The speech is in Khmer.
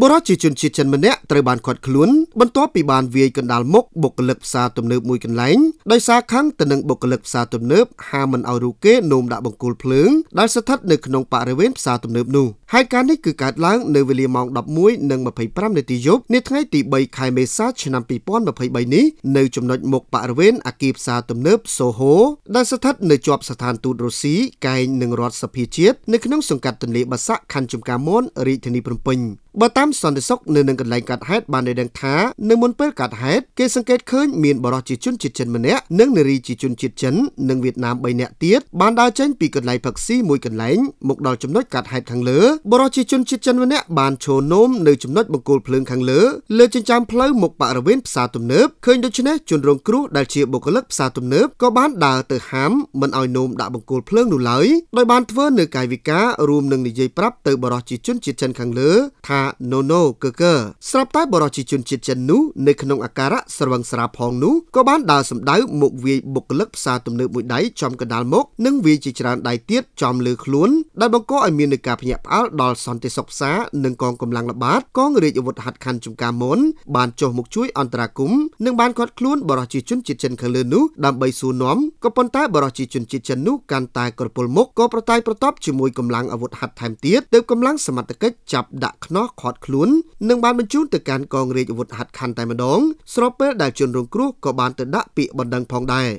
បុរសជាជនជាតិចិនម្នាក់ត្រូវបានឃាត់ខ្លួនបន្ទាប់ពីបានវាយកណ្ដាលមុខបុគ្គលិកផ្សារទំនើបមួយកន្លែងដោយសារខឹងទៅនឹងបុគ្គលិកផ្សារទំនើបហាមិនឲ្យរូគេនោមដាក់បង្គោលភ្លើងដែលស្ថិតនៅក្នុងបរិវេណផ្សារទំនើបនោះហើយការនេះគឺកើតឡើងនៅវេលាម៉ោង11:25នាទីយប់នាថ្ងៃទី3ខែមេសាឆ្នាំ2023នេះនៅចំណុចមុខបរិវេណអគារផ្សារទំនើប Soho ដែលស្ថិតនៅជាប់ស្ថានទូតរុស្ស៊ីកែងនឹងរដ្ឋសភាជាតិនៅក្នុងសង្កាត់ទន្លេបាសាក់ខណ្ឌចំការមនរាជធានីភ្នំពេញបើតាមសន្តិសុខនៅនឹងកន្លែងកាត់ហេតុបានដឹងថានៅមុនពេលកាត់ហេតុគេសង្កេតឃើញមានបរិសុទ្ធជនជាតិចិនម្នាក់និងនារីជាជនជាតិចិននិងវៀតណាម3នាក់ទៀតបានដើរចេញពីកន្លែងផឹកស៊ីមួយកន្លែងមកដល់ចំណុចកាត់ហេតុខាងលើបរិសុទ្ធជនជាតិចិនម្នាក់បានឈរនោមនៅចំណុចបង្គោលភ្លើងខាងលើលើចិញ្ចើមផ្លូវមកបរិវេណផ្សារទំនើបឃើញដូច្នេះជនរងគ្រោះដែលជាបុគ្គលិកផ្សារទំនើបក៏បានដើរទៅហាមមិនឲ្យនោមដាក់បង្គោលភ្លើងនោះឡើយដោយបានធ្វើនៅកាយវិការរួមនឹងនិយាយប្រាប់ទៅបរិសុទ្ធជនជាតិចិនខាងលើថាណូណូកើកើស្រាប់តែបរិជាជនជាតិចិននោះនៅក្នុងអាការៈស្រវឹងស្រាផងនោះក៏បានដើរសម្ដៅមកវាយបុគ្គលិកផ្សារទំនើបមួយដៃចំកណ្ដាលមុខនិងវាយជាច្រើនដៃទៀតចំលើខ្លួនដែលបង្កឲ្យមាននៃការភ្ញាក់ផ្អើលដល់សន្តិសុខផ្សារនិងកងកម្លាំងល្បាតកងរាជអាវុធហត្ថខណ្ឌចំការមុនបានចុះមកជួយអន្តរាគមន៍និងបានខាត់ខ្លួនបរិជាជនជាតិចិនខាងលើនោះដើម្បីសួរនាំក៏ប៉ុន្តែបរិជាជនជាតិចិននោះកាន់តែក្រពុលមុខក៏ប្រតែងប្រតបជាមួយកម្លាំងអាវុធហត្ថថែមទៀតទើបកម្លាំងសមត្ថកិច្ចចាប់ដាក់ខ្នោះខត់ខ្លួននិងបានបញ្ជូនទៅកាន់កងរាជអាវុធហត្ថខណ្ឌតែម្ដងស្របពេលដែលជនរងគ្រោះក៏បានទៅដាក់ពាក្យបណ្ដឹងផងដែរ